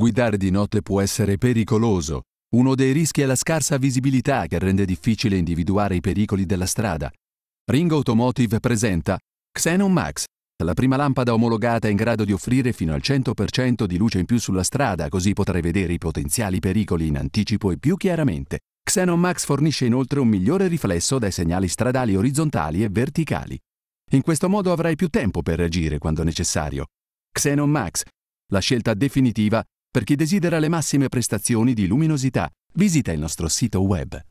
Guidare di notte può essere pericoloso. Uno dei rischi è la scarsa visibilità che rende difficile individuare i pericoli della strada. Ring Automotive presenta Xenon Max, la prima lampada omologata in grado di offrire fino al 100% di luce in più sulla strada, così potrai vedere i potenziali pericoli in anticipo e più chiaramente. Xenon Max fornisce inoltre un migliore riflesso dai segnali stradali orizzontali e verticali. In questo modo avrai più tempo per reagire quando necessario. Xenon Max, la scelta definitiva per chi desidera le massime prestazioni di luminosità, visita il nostro sito web